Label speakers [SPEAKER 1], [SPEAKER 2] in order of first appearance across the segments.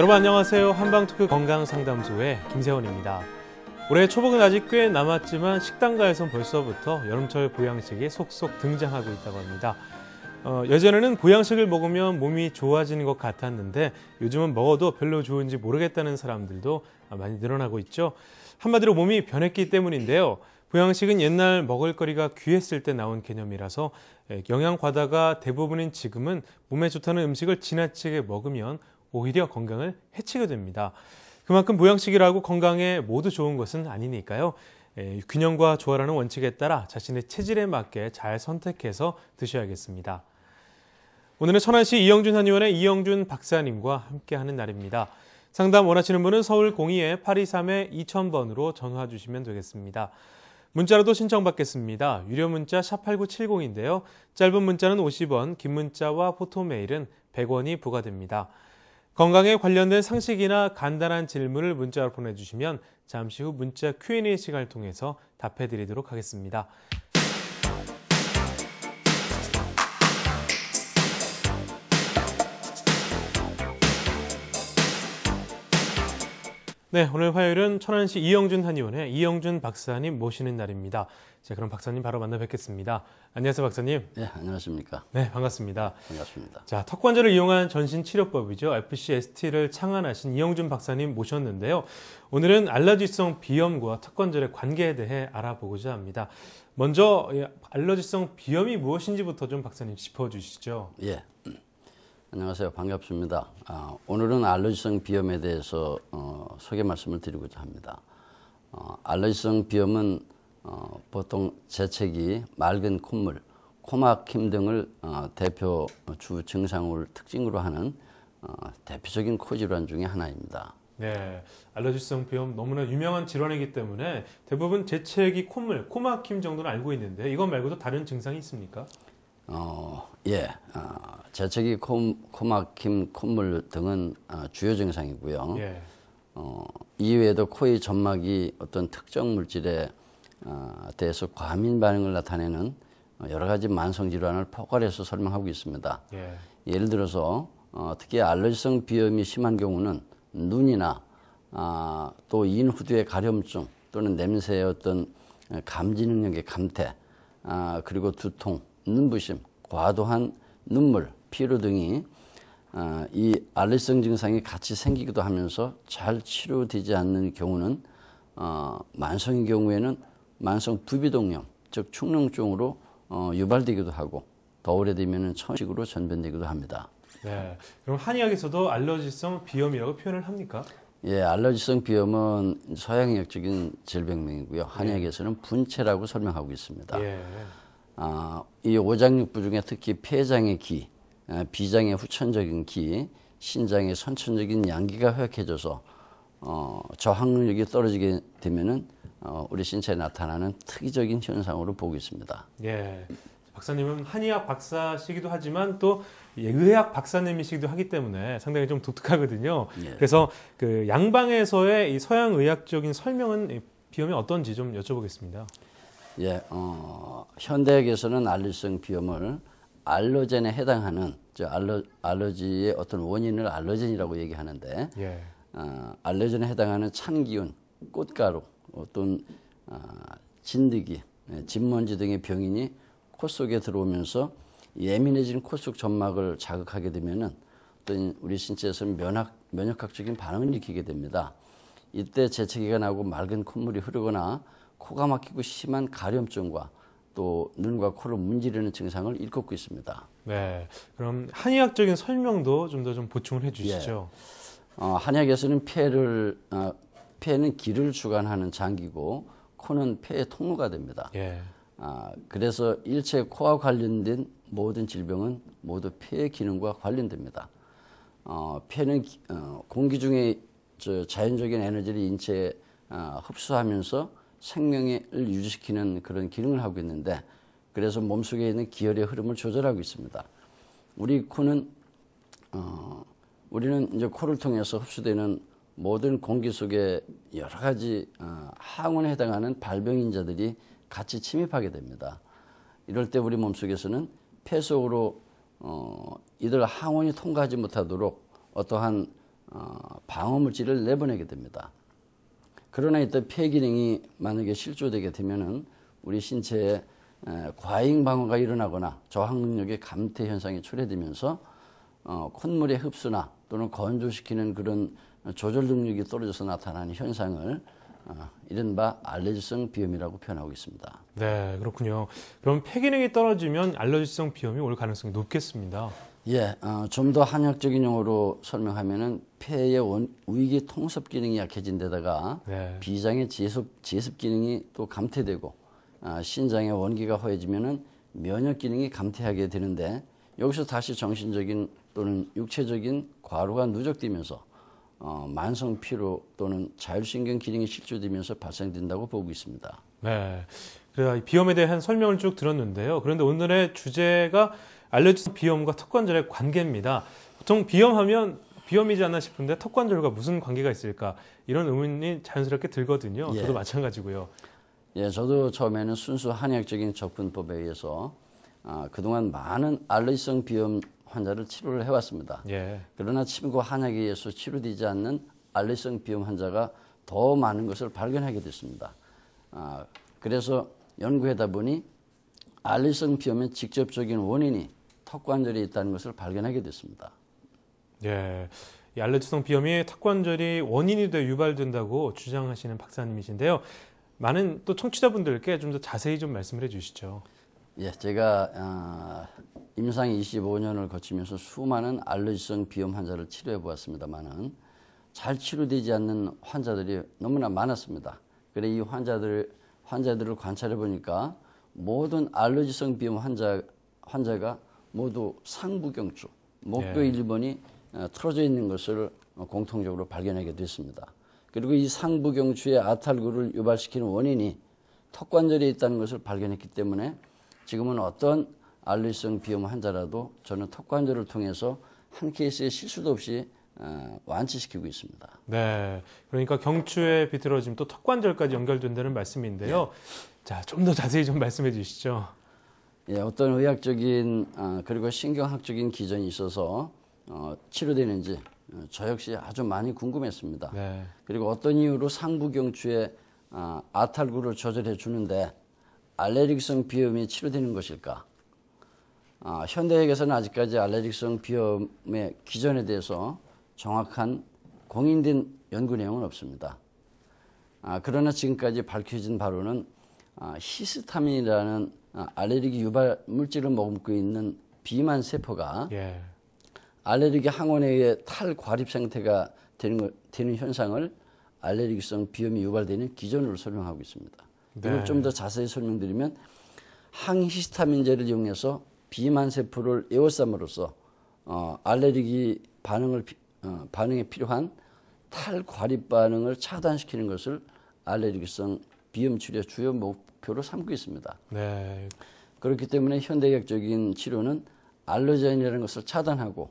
[SPEAKER 1] 여러분 안녕하세요. 한방토크 건강상담소의 김세원입니다. 올해 초복은 아직 꽤 남았지만 식당가에선 벌써부터 여름철 보양식이 속속 등장하고 있다고 합니다. 어, 예전에는 보양식을 먹으면 몸이 좋아지는 것 같았는데 요즘은 먹어도 별로 좋은지 모르겠다는 사람들도 많이 늘어나고 있죠. 한마디로 몸이 변했기 때문인데요. 보양식은 옛날 먹을거리가 귀했을 때 나온 개념이라서 예, 영양 과다가 대부분인 지금은 몸에 좋다는 음식을 지나치게 먹으면 오히려 건강을 해치게 됩니다. 그만큼 보양식이라고 건강에 모두 좋은 것은 아니니까요. 에, 예, 균형과 조화라는 원칙에 따라 자신의 체질에 맞게 잘 선택해서 드셔야겠습니다. 오늘은 천안시 이영준 한의원의 이영준 박사님과 함께하는 날입니다. 상담 원하시는 분은 서울 02-823-2000번으로 전화 주시면 되겠습니다. 문자로도 신청받겠습니다. 유료 문자 8970인데요. 짧은 문자는 50원, 긴 문자와 포토메일은 100원이 부과됩니다. 건강에 관련된 상식이나 간단한 질문을 문자로 보내주시면 잠시 후 문자 Q&A 시간을 통해서 답해드리도록 하겠습니다. 네, 오늘 화요일은 천안시 이영준 한의원의 이영준 박사님 모시는 날입니다. 자, 그럼 박사님 바로 만나 뵙겠습니다. 안녕하세요, 박사님. 네, 안녕하십니까. 네, 반갑습니다. 반갑습니다. 자, 턱 관절을 이용한 전신 치료법이죠. FCST를 창안하신 이영준 박사님 모셨는데요. 오늘은 알러지성 비염과 턱 관절의 관계에 대해 알아보고자 합니다. 먼저 예, 알러지성 비염이 무엇인지부터 좀 박사님 짚어주시죠.
[SPEAKER 2] 예. 안녕하세요. 반갑습니다. 아, 오늘은 알러지성 비염에 대해서 어, 소개 말씀을 드리고자 합니다. 어, 알러지성 비염은 어, 보통 재채기, 맑은 콧물, 코막힘 등을 어, 대표 주 증상을 특징으로 하는 어, 대표적인 코질환 중의 하나입니다.
[SPEAKER 1] 네, 알러지성 비염 너무나 유명한 질환이기 때문에 대부분 재채기, 콧물, 코막힘 정도는 알고 있는데 이것 말고도 다른 증상이 있습니까?
[SPEAKER 2] 어, 예, 어, 재채기, 코, 막힘 콧물 등은 어, 주요 증상이고요. 예. 어, 이외에도 코의 점막이 어떤 특정 물질에 어, 대해서 과민 반응을 나타내는 여러 가지 만성 질환을 포괄해서 설명하고 있습니다. 예. 를 들어서 어, 특히 알러지성 비염이 심한 경우는 눈이나 아, 또 인후두의 가려움증 또는 냄새의 어떤 감지 능력의 감퇴, 아, 그리고 두통, 눈부심, 과도한 눈물, 피로 등이 어, 이알러지성 증상이 같이 생기기도 하면서 잘 치료되지 않는 경우는 만성인 경우에는 만성 부비동염, 즉 축농증으로 어, 유발되기도 하고 더 오래되면 천식으로 전변되기도 합니다.
[SPEAKER 1] 네, 그럼 한의학에서도 알러지성 비염이라고 표현을 합니까?
[SPEAKER 2] 예, 알러지성 비염은 서양의학적인 질병명이고요. 네. 한의학에서는 분체라고 설명하고 있습니다. 예. 아, 이 오장육부 중에 특히 폐장의 기, 아, 비장의 후천적인 기, 신장의 선천적인 양기가 허약해져서 어, 저항력이 떨어지게 되면은 어, 우리 신체에 나타나는 특이적인 현상으로 보고 있습니다.
[SPEAKER 1] 예. 박사님은 한의학 박사시기도 하지만 또 의학 박사님이시기도 하기 때문에 상당히 좀 독특하거든요. 예. 그래서 그 양방에서의 이 서양 의학적인 설명은 비염이 어떤지 좀 여쭤보겠습니다.
[SPEAKER 2] 예, 어, 현대에서는알레르성 비염을 알러젠에 해당하는 저 알러, 알러지의 어떤 원인을 알러젠이라고 얘기하는데 예. 어, 알러젠에 해당하는 찬 기운, 꽃가루, 어떤 아, 진드기, 네, 진먼지 등의 병인이 코 속에 들어오면서 예민해진 코속 점막을 자극하게 되면은 어떤 우리 신체에서 면역 면역학적인 반응을 일으키게 됩니다. 이때 재채기가 나고 맑은 콧물이 흐르거나 코가 막히고 심한 가려움증과 또 눈과 코를 문지르는 증상을 일컫고 있습니다.
[SPEAKER 1] 네, 그럼 한의학적인 설명도 좀 더좀 좀 보충을 해주시죠. 예.
[SPEAKER 2] 어, 한의학에서는 폐를 어, 폐는 기를 주관하는 장기고 코는 폐의 통로가 됩니다. 예. 아, 그래서 일체 코와 관련된 모든 질병은 모두 폐의 기능과 관련됩니다. 어, 폐는 어, 공기 중에 저 자연적인 에너지를 인체에 어, 흡수하면서 생명을 유지시키는 그런 기능을 하고 있는데 그래서 몸속에 있는 기혈의 흐름을 조절하고 있습니다. 우리 코는 어, 우리는 이제 코를 통해서 흡수되는 모든 공기 속에 여러 가지 어, 항원에 해당하는 발병인자들이 같이 침입하게 됩니다. 이럴 때 우리 몸속에서는 폐 속으로 어, 이들 항원이 통과하지 못하도록 어떠한 어, 방어물질을 내보내게 됩니다. 그러나 이때 폐 기능이 만약에 실조되게 되면은 우리 신체에 과잉 방어가 일어나거나 저항 능력의 감퇴 현상이 초래되면서 콧물의 흡수나 또는 건조시키는 그런 조절 능력이 떨어져서 나타나는 현상을 어, 이른바 알레르기성 비염이라고 표현하고 있습니다.
[SPEAKER 1] 네, 그렇군요. 그럼 폐기능이 떨어지면 알레르기성 비염이 올 가능성이 높겠습니다.
[SPEAKER 2] 예, 어, 좀더 한약적인 용어로 설명하면은 폐의 원, 위기 통섭 기능이 약해진 데다가 네. 비장의 지습 제습 기능이 또 감퇴되고 어, 신장의 원기가 허해지면은 면역 기능이 감퇴하게 되는데 여기서 다시 정신적인 또는 육체적인 과로가 누적되면서 어, 만성 피로 또는 자율신경 기능이 실조되면서 발생된다고 보고 있습니다.
[SPEAKER 1] 네. 그래서 비염에 대한 설명을 쭉 들었는데요. 그런데 오늘의 주제가 알레르기 비염과 턱관절의 관계입니다. 보통 비염하면 비염이지 않나 싶은데 턱관절과 무슨 관계가 있을까 이런 의문이 자연스럽게 들거든요. 예. 저도 마찬가지고요. 예, 저도 처음에는
[SPEAKER 2] 순수 한약적인 접근법에 의해서 아, 그동안 많은 알레르기성 비염 환자를 치료를 해왔습니다. 예. 그러나 침구 한약에 의해서 치료되지 않는 알레성 비염 환자가 더 많은 것을 발견하게 됐습니다. 아, 그래서 연구하다 보니 알레성 비염의 직접적인 원인이 턱관절에 있다는 것을 발견하게
[SPEAKER 1] 됐습니다. 예. 이 알레르기성 비염이 턱관절이 원인이 돼 유발된다고 주장하시는 박사님이신데요. 많은 또 청취자분들께 좀 더 자세히 좀 말씀을 해주시죠.
[SPEAKER 2] 예, 제가 어, 임상 25년을 거치면서 수많은 알러지성 비염 환자를 치료해 보았습니다만은 잘 치료되지 않는 환자들이 너무나 많았습니다. 그래 이 환자들 환자들을 관찰해 보니까 모든 알러지성 비염 환자 환자가 모두 상부경추 목뼈 예. 일부번이 어, 틀어져 있는 것을 공통적으로 발견하게 됐습니다. 그리고 이 상부경추의 아탈구를 유발시키는 원인이 턱관절에 있다는 것을 발견했기 때문에 지금은 어떤 알리성 비염 환자라도 저는 턱관절을 통해서 한케이스에 실수도 없이 어, 완치시키고 있습니다.
[SPEAKER 1] 네. 그러니까 경추에 비틀어짐 또 턱관절까지 연결된다는 말씀인데요. 네. 자, 좀 더 자세히 좀 말씀해 주시죠.
[SPEAKER 2] 예, 어떤 의학적인 어, 그리고 신경학적인 기전이 있어서 어, 치료되는지 저 역시 아주 많이 궁금했습니다. 네. 그리고 어떤 이유로 상부경추에 아, 아탈구를 조절해 주는데 알레르기성 비염이 치료되는 것일까? 아, 현대에학에서는 아직까지 알레르기성 비염의 기전에 대해서 정확한 공인된 연구 내용은 없습니다. 아, 그러나 지금까지 밝혀진 바로는 아, 히스타민이라는 아, 알레르기 유발 물질을 머금고 있는 비만 세포가 예. 알레르기 항원에 의해 탈과립 상태가 되는, 되는 현상을 알레르기성 비염이 유발되는 기전으로 설명하고 있습니다. 네. 이걸 좀 더 자세히 설명드리면 항히스타민제를 이용해서 비만 세포를 에워쌈으로써 어, 알레르기 반응을 어, 반응에 필요한 탈과립 반응을 차단시키는 것을 알레르기성 비염 치료 의 주요 목표로 삼고 있습니다. 네. 그렇기 때문에 현대의적인 치료는 알러젠이라는 것을 차단하고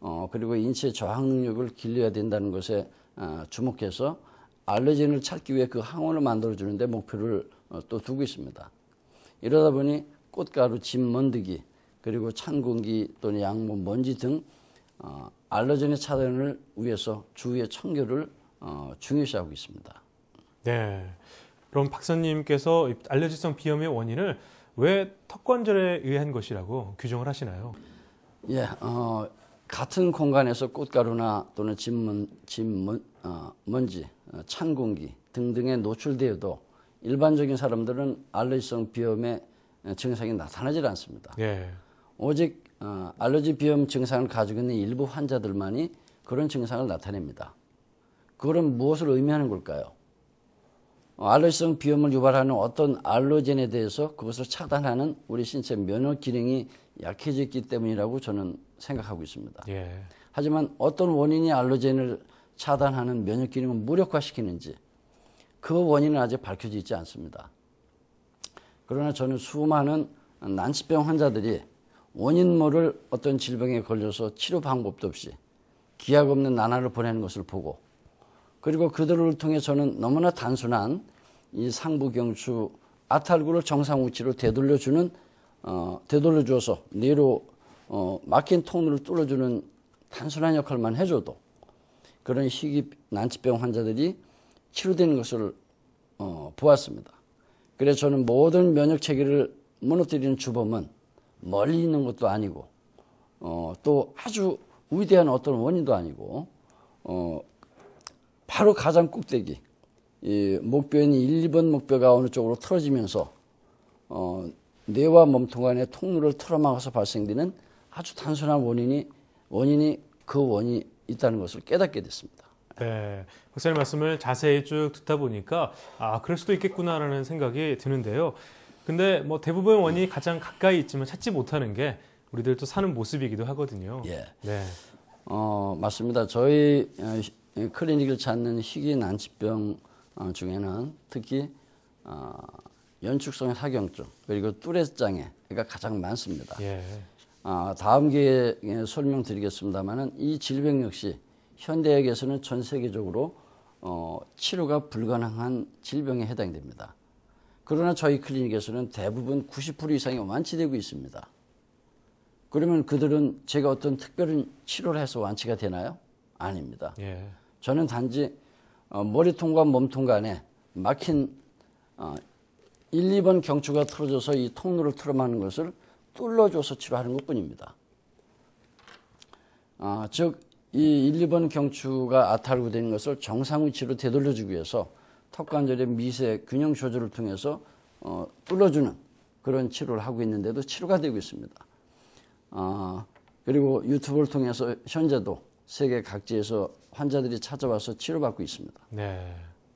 [SPEAKER 2] 어, 그리고 인체 저항 능력을 길러야 된다는 것에 어, 주목해서 알러젠를 찾기 위해 그 항원을 만들어주는데 목표를 어, 또 두고 있습니다. 이러다 보니 꽃가루, 집 먼드기, 그리고 찬 공기 또는 양문, 먼지 등 어, 알러젠의 차단을 위해서 주위의 청결을
[SPEAKER 1] 어, 중요시하고 있습니다. 네. 그럼 박사님께서 알레르기성 비염의 원인을 왜 턱관절에 의한 것이라고 규정을 하시나요? 예,
[SPEAKER 2] 어, 같은 공간에서 꽃가루나 또는 진먼, 진먼, 어, 먼지, 어, 찬 공기 등등에 노출되어도 일반적인 사람들은 알레르기성 비염의 어, 증상이 나타나질 않습니다. 예. 오직 어, 알러지 비염 증상을 가지고 있는 일부 환자들만이 그런 증상을 나타냅니다. 그럼 무엇을 의미하는 걸까요? 어, 알러지성 비염을 유발하는 어떤 알러젠에 대해서 그것을 차단하는 우리 신체 면역 기능이 약해졌기 때문이라고 저는 생각하고 있습니다. 예. 하지만 어떤 원인이 알러젠을 차단하는 면역 기능을 무력화시키는지 그 원인은 아직 밝혀지지 않습니다. 그러나 저는 수많은 난치병 환자들이 원인 모를 어떤 질병에 걸려서 치료 방법도 없이 기약 없는 나날을 보내는 것을 보고 그리고 그들을 통해서는 너무나 단순한 이 상부경추 아탈구를 정상우치로 되돌려주는 어, 되돌려 줘서 뇌로 어, 막힌 통로를 뚫어주는 단순한 역할만 해줘도 그런 희귀 난치병 환자들이 치료되는 것을 어, 보았습니다. 그래서 저는 모든 면역 체계를 무너뜨리는 주범은 멀리 있는 것도 아니고 어, 또 아주 위대한 어떤 원인도 아니고 어, 바로 가장 꼭대기 이 목변이 1, 2번 목뼈가 어느 쪽으로 틀어지면서 어, 뇌와 몸통 간의 통로를 틀어막아서 발생되는 아주 단순한 원인이 원인이 그 원인이 있다는 것을 깨닫게 됐습니다.
[SPEAKER 1] 네, 박사님 말씀을 자세히 쭉 듣다 보니까 아 그럴 수도 있겠구나라는 생각이 드는데요. 근데 뭐 대부분의 원인이 가장 가까이 있지만 찾지 못하는 게 우리들 또 사는 모습이기도 하거든요. 예.
[SPEAKER 2] 네. 어, 맞습니다. 저희 어, 예, 클리닉을 찾는 희귀 난치병 어, 중에는 특히 어, 연축성 사경증 그리고 뚜렛 장애가 그러니까 가장 많습니다. 예. 어, 다음 기회에 설명드리겠습니다만은 이 질병 역시 현대학에서는 전 세계적으로 어, 치료가 불가능한 질병에 해당됩니다. 그러나 저희 클리닉에서는 대부분 90% 이상이 완치되고 있습니다. 그러면 그들은 제가 어떤 특별한 치료를 해서 완치가 되나요? 아닙니다. 예. 저는 단지 어, 머리통과 몸통 간에 막힌 어, 1, 2번 경추가 틀어져서 이 통로를 틀어막는 것을 뚫어줘서 치료하는 것 뿐입니다. 어, 즉, 이 1, 2번 경추가 아탈구되는 것을 정상 위치로 되돌려주기 위해서 턱 관절의 미세 균형 조절을 통해서 어, 뚫어주는 그런 치료를 하고 있는데도 치료가 되고 있습니다. 어, 그리고 유튜브를 통해서 현재도 세계 각지에서 환자들이 찾아와서 치료받고 있습니다. 네.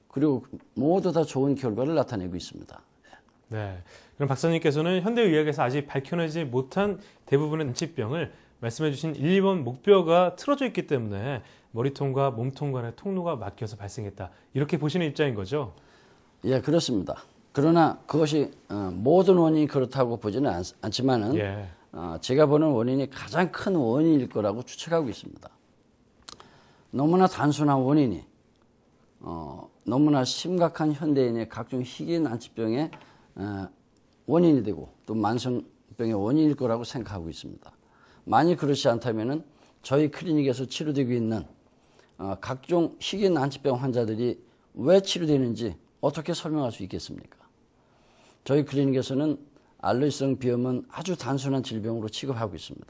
[SPEAKER 2] 그리고 모두 다 좋은 결과를 나타내고 있습니다.
[SPEAKER 1] 네. 그럼 박사님께서는 현대의학에서 아직 밝혀내지 못한 대부분의 암치병을 말씀해주신 1, 2번 목뼈가 틀어져 있기 때문에 머리통과 몸통 간의 통로가 막혀서 발생했다. 이렇게 보시는 입장인 거죠?
[SPEAKER 2] 예, 그렇습니다. 그러나 그것이 어, 모든 원인이 그렇다고 보지는 않, 지만은 예. 어, 제가 보는 원인이 가장 큰 원인일 거라고 추측하고 있습니다. 너무나 단순한 원인이 어, 너무나 심각한 현대인의 각종 희귀 난치병의 어, 원인이 되고 또 만성병의 원인일 거라고 생각하고 있습니다. 만일 그렇지 않다면은 저희 클리닉에서 치료되고 있는 어, 각종 희귀 난치병 환자들이 왜 치료되는지 어떻게 설명할 수 있겠습니까? 저희 클리닉에서는 알러지성 비염은 아주 단순한 질병으로 취급하고 있습니다.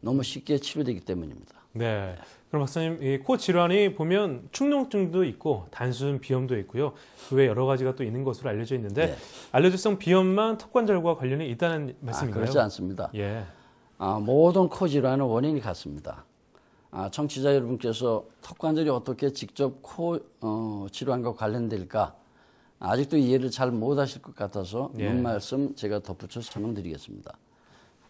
[SPEAKER 2] 너무 쉽게 치료되기 때문입니다.
[SPEAKER 1] 네. 그럼 박사님, 코 질환이 보면 축농증도 있고 단순 비염도 있고요. 그 외 여러 가지가 또 있는 것으로 알려져 있는데 네. 알러지성 비염만 턱관절과 관련이 있다는 아, 말씀인가요? 아, 그렇지 않습니다. 예. 아, 모든 코질환의
[SPEAKER 2] 원인이 같습니다. 아, 청취자 여러분께서 턱관절이 어떻게 직접 코 어, 질환과 관련될까 아직도 이해를 잘 못하실 것 같아서 예. 몇 말씀 제가 덧붙여 설명드리겠습니다.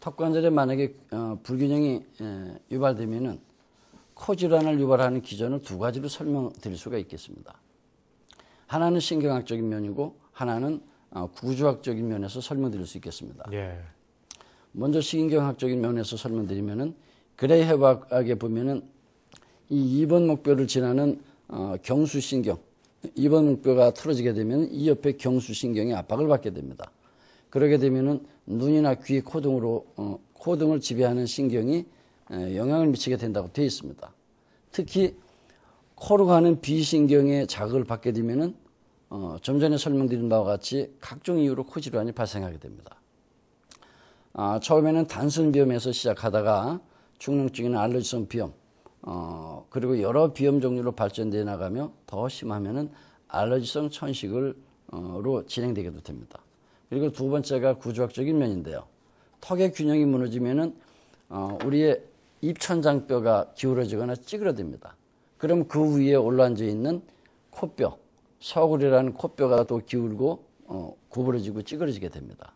[SPEAKER 2] 턱관절에 만약에 어, 불균형이 에, 예, 유발되면은 코 질환을 유발하는 기전을 두 가지로 설명드릴 수가 있겠습니다. 하나는 신경학적인 면이고 하나는 어, 구조학적인 면에서 설명드릴 수 있겠습니다. 예. 먼저 식인경학적인 면에서 설명드리면은 그레이 해부학에 보면은 이 2번 목표를 지나는 어, 경수신경 2번 목표가 틀어지게 되면 이 옆에 경수신경이 압박을 받게 됩니다. 그러게 되면은 눈이나 귀, 코 등으로 어, 코 등을 지배하는 신경이 에, 영향을 미치게 된다고 되어 있습니다. 특히 코로 가는 비신경의 자극을 받게 되면은 어, 좀 전에 설명드린 바와 같이 각종 이유로 코 질환이 발생하게 됩니다. 아, 처음에는 단순 비염에서 시작하다가 중농증이나 알러지성 비염, 어, 그리고 여러 비염 종류로 발전되어 나가며 더 심하면은 알러지성천식으로진행되게 어, 됩니다. 그리고 두 번째가 구조학적인 면인데요. 턱의 균형이 무너지면은 어, 우리의 입천장뼈가 기울어지거나 찌그러집니다. 그럼 그 위에 올라앉아 있는 코뼈, 서구리라는 코뼈가 또 기울고 어, 구부러지고 찌그러지게 됩니다.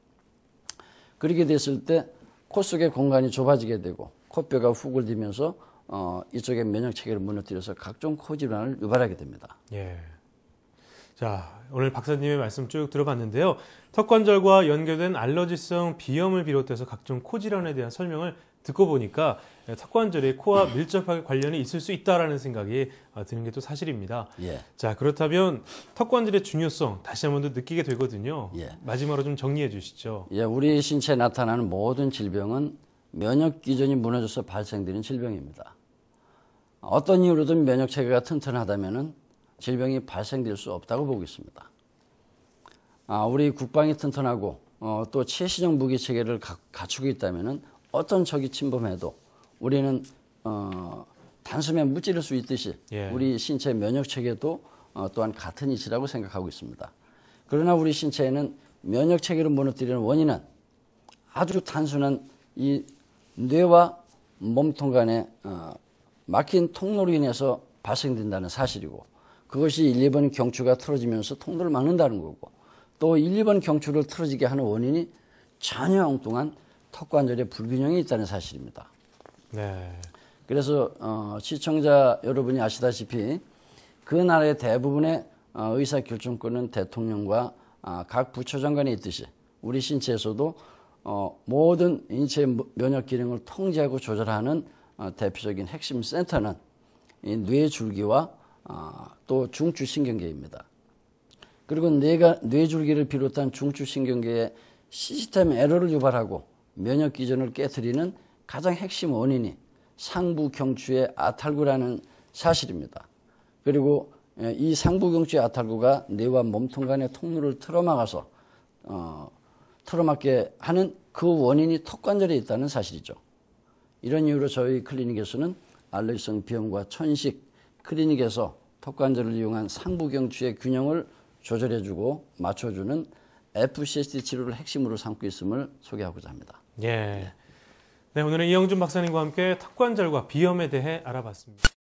[SPEAKER 2] 그렇게 됐을 때 코 속의 공간이 좁아지게 되고 코뼈가 훅을 들면서 어, 이쪽의 면역 체계를 무너뜨려서 각종 코 질환을 유발하게 됩니다.
[SPEAKER 1] 예. 자, 오늘 박사님의 말씀 쭉 들어봤는데요. 턱관절과 연결된 알러지성 비염을 비롯해서 각종 코 질환에 대한 설명을 듣고 보니까 턱관절의 코와 밀접하게 관련이 있을 수 있다라는 생각이 아, 드는 게 또 사실입니다. 예. 자 그렇다면 턱관절의 중요성 다시 한 번 더 느끼게 되거든요. 예. 마지막으로 좀 정리해 주시죠.
[SPEAKER 2] 예, 우리 신체에 나타나는 모든 질병은 면역 기전이 무너져서 발생되는 질병입니다. 어떤 이유로든 면역 체계가 튼튼하다면은 질병이 발생될 수 없다고 보고 있습니다. 아, 우리 국방이 튼튼하고 어, 또 최신형 무기 체계를 갖추고 있다면은 어떤 적이 침범해도 우리는 어, 단숨에 무찌를 수 있듯이 예. 우리 신체 면역 체계도 어, 또한 같은 이치라고 생각하고 있습니다. 그러나 우리 신체에는 면역 체계를 무너뜨리는 원인은 아주 단순한 이 뇌와 몸통 간에 어, 막힌 통로로 인해서 발생된다는 사실이고 그것이 1, 2번 경추가 틀어지면서 통로를 막는다는 거고 또 1, 2번 경추를 틀어지게 하는 원인이 전혀 엉뚱한 턱 관절에 불균형이 있다는 사실입니다. 네. 그래서 어, 시청자 여러분이 아시다시피 그 나라의 대부분의 어, 의사 결정권은 대통령과 아, 각 부처장관이 있듯이 우리 신체에서도 어, 모든 인체 면역 기능을 통제하고 조절하는 어, 대표적인 핵심 센터는 이 뇌줄기와 어, 아, 또 중추신경계입니다. 그리고 뇌가 뇌줄기를 비롯한 중추신경계에 시스템 에러를 유발하고 면역 기전을 깨뜨리는 가장 핵심 원인이 상부경추의 아탈구라는 사실입니다. 그리고 예, 이 상부경추의 아탈구가 뇌와 몸통 간의 통로를 틀어막아서 어, 틀어막게 하는 그 원인이 턱관절에 있다는 사실이죠. 이런 이유로 저희 클리닉에서는 알레르기성 비염과 천식 클리닉에서 턱관절을 이용한 상부경추의 균형을 조절해주고 맞춰주는 FCSD 치료를 핵심으로 삼고 있음을 소개하고자 합니다.
[SPEAKER 1] 예. 네, 오늘은 이영준 박사님과 함께 턱관절과 비염에 대해 알아봤습니다.